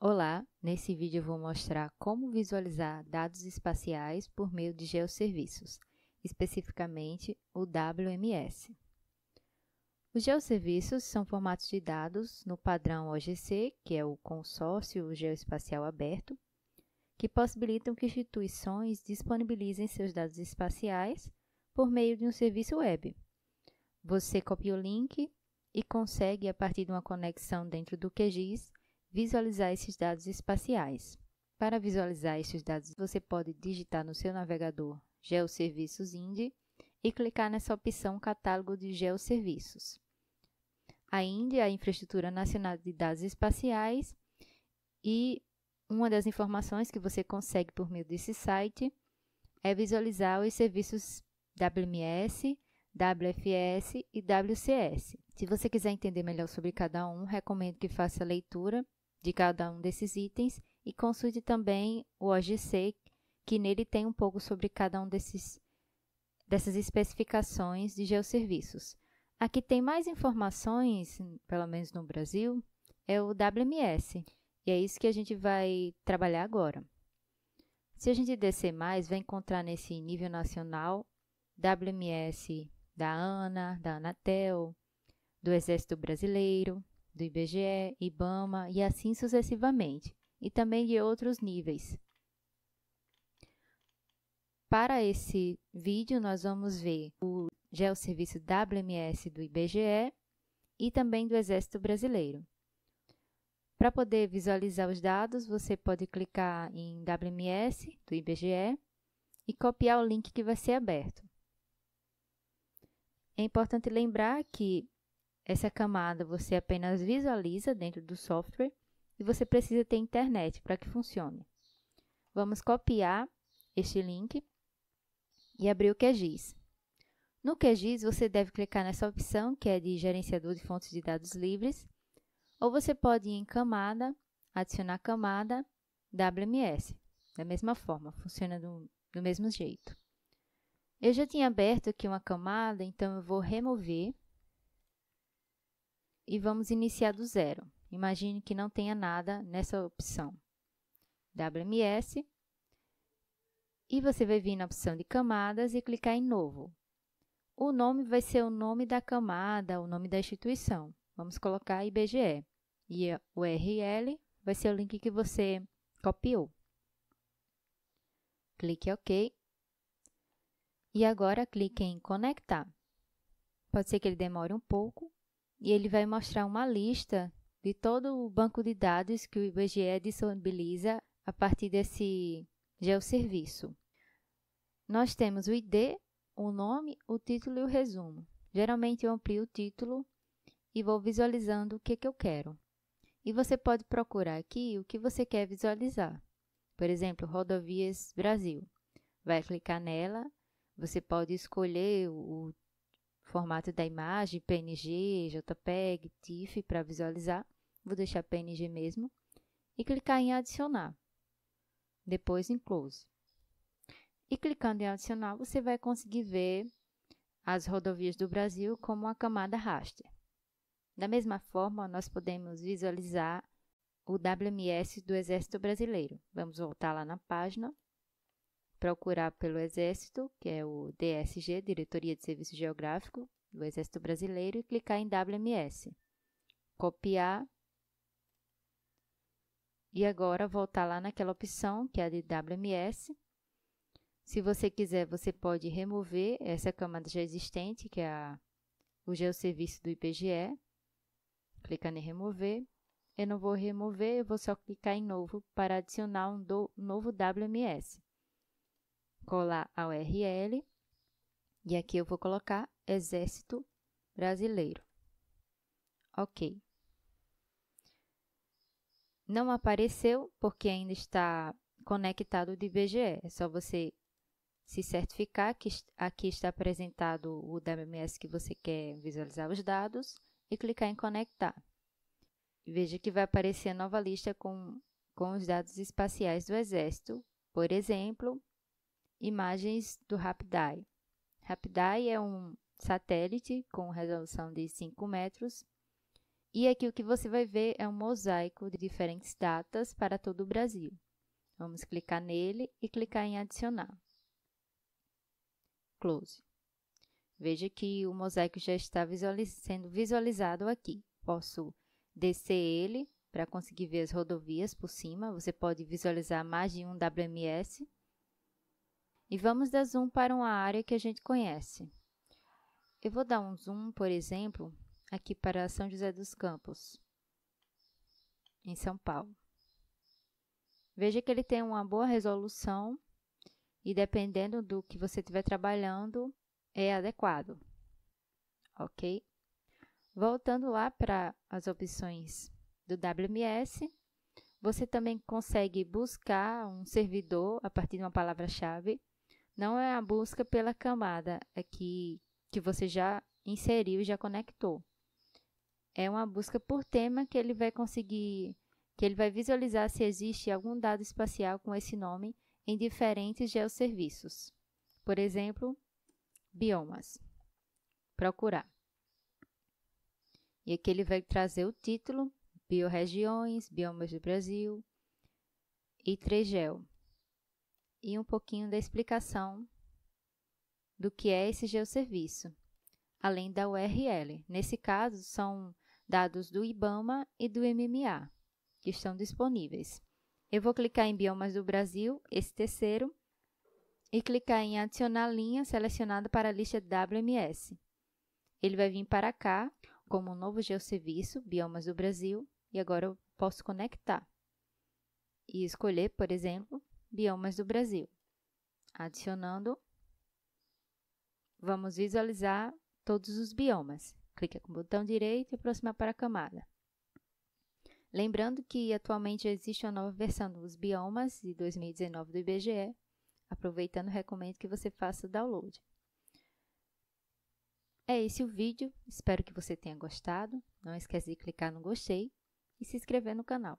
Olá, nesse vídeo eu vou mostrar como visualizar dados espaciais por meio de geosserviços, especificamente o WMS. Os geosserviços são formatos de dados no padrão OGC, que é o Consórcio Geoespacial Aberto, que possibilitam que instituições disponibilizem seus dados espaciais por meio de um serviço web. Você copia o link e consegue, a partir de uma conexão dentro do QGIS, visualizar esses dados espaciais. Para visualizar esses dados, você pode digitar no seu navegador GeoServiços Indy e clicar nessa opção Catálogo de GeoServiços. A Indy é a Infraestrutura Nacional de Dados Espaciais e uma das informações que você consegue por meio desse site é visualizar os serviços WMS, WFS e WCS. Se você quiser entender melhor sobre cada um, recomendo que faça a leitura de cada um desses itens e consulte também o OGC, que nele tem um pouco sobre cada um desses, dessas especificações de geosserviços. Aqui tem mais informações, pelo menos no Brasil, é o WMS, e é isso que a gente vai trabalhar agora. Se a gente descer mais, vai encontrar nesse nível nacional WMS da ANA, da Anatel, do Exército Brasileiro, do IBGE, IBAMA e assim sucessivamente, e também de outros níveis. Para esse vídeo, nós vamos ver o Geosserviço WMS do IBGE e também do Exército Brasileiro. Para poder visualizar os dados, você pode clicar em WMS do IBGE e copiar o link que vai ser aberto. É importante lembrar que essa camada você apenas visualiza dentro do software e você precisa ter internet para que funcione. Vamos copiar este link e abrir o QGIS. No QGIS, você deve clicar nessa opção que é de Gerenciador de Fontes de Dados Livres, ou você pode ir em Camada, Adicionar Camada, WMS. Da mesma forma, funciona do, do mesmo jeito. Eu já tinha aberto aqui uma camada, então eu vou remover e vamos iniciar do zero. Imagine que não tenha nada nessa opção WMS e você vai vir na opção de camadas e clicar em novo. O nome vai ser o nome da camada, o nome da instituição. Vamos colocar IBGE e a URL vai ser o link que você copiou. Clique OK e agora clique em conectar. Pode ser que ele demore um pouco, e ele vai mostrar uma lista de todo o banco de dados que o IBGE disponibiliza a partir desse geosserviço. Nós temos o ID, o nome, o título e o resumo. Geralmente eu amplio o título e vou visualizando o que, que eu quero. E você pode procurar aqui o que você quer visualizar. Por exemplo, Rodovias Brasil. Vai clicar nela, você pode escolher o formato da imagem, PNG, JPEG, TIFF para visualizar. Vou deixar PNG mesmo e clicar em adicionar. Depois em close. E clicando em adicionar, você vai conseguir ver as rodovias do Brasil como uma camada raster. Da mesma forma, nós podemos visualizar o WMS do Exército Brasileiro. Vamos voltar lá na página procurar pelo Exército, que é o DSG, Diretoria de Serviço Geográfico do Exército Brasileiro, e clicar em WMS. Copiar. E agora voltar lá naquela opção, que é a de WMS. Se você quiser, você pode remover essa camada já existente, que é a, o geosserviço do IPGE. Clicando em remover. Eu não vou remover, eu vou só clicar em novo para adicionar um do, novo WMS colar a URL e aqui eu vou colocar Exército Brasileiro. Ok. Não apareceu porque ainda está conectado de IBGE. É só você se certificar que aqui está apresentado o WMS que você quer visualizar os dados e clicar em conectar. Veja que vai aparecer a nova lista com, com os dados espaciais do Exército, por exemplo, imagens do Rapidai. Rapidai é um satélite com resolução de 5 metros. E aqui o que você vai ver é um mosaico de diferentes datas para todo o Brasil. Vamos clicar nele e clicar em adicionar. Close. Veja que o mosaico já está visualiz sendo visualizado aqui. Posso descer ele para conseguir ver as rodovias por cima. Você pode visualizar mais de um WMS e vamos dar zoom para uma área que a gente conhece. Eu vou dar um zoom, por exemplo, aqui para São José dos Campos, em São Paulo. Veja que ele tem uma boa resolução e dependendo do que você estiver trabalhando, é adequado, ok? Voltando lá para as opções do WMS, você também consegue buscar um servidor a partir de uma palavra-chave. Não é a busca pela camada aqui é que você já inseriu e já conectou. É uma busca por tema que ele vai conseguir, que ele vai visualizar se existe algum dado espacial com esse nome em diferentes geosserviços. Por exemplo, biomas. Procurar. E aqui ele vai trazer o título, Biorregiões, Biomas do Brasil e Tregel e um pouquinho da explicação do que é esse geosserviço, além da URL. Nesse caso, são dados do IBAMA e do MMA, que estão disponíveis. Eu vou clicar em Biomas do Brasil, esse terceiro, e clicar em Adicionar linha selecionada para a lista WMS. Ele vai vir para cá como um novo geosserviço, Biomas do Brasil, e agora eu posso conectar e escolher, por exemplo, biomas do Brasil. Adicionando, vamos visualizar todos os biomas. Clique com o botão direito e aproxima para a camada. Lembrando que atualmente existe uma nova versão dos biomas de 2019 do IBGE. Aproveitando, recomendo que você faça o download. É esse o vídeo, espero que você tenha gostado. Não esqueça de clicar no gostei e se inscrever no canal.